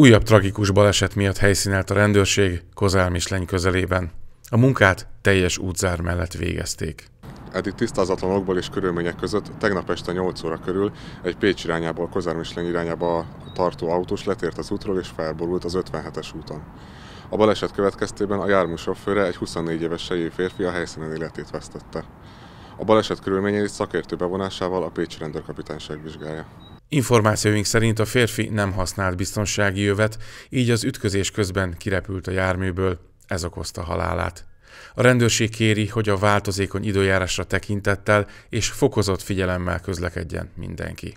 Újabb tragikus baleset miatt helyszínelt a rendőrség Kozálmisleny közelében. A munkát teljes útzár mellett végezték. Eddig tisztázatlan okból és körülmények között tegnap este 8 óra körül egy Pécs irányából, Kozármisleny irányába tartó autós letért az útról és felborult az 57-es úton. A baleset következtében a jármű sofőre egy 24 éves sejé férfi a helyszínen életét vesztette. A baleset körülményeit szakértő bevonásával a Pécsi rendőrkapitányság vizsgálja. Információink szerint a férfi nem használt biztonsági jövet, így az ütközés közben kirepült a járműből, ez okozta halálát. A rendőrség kéri, hogy a változékony időjárásra tekintettel és fokozott figyelemmel közlekedjen mindenki.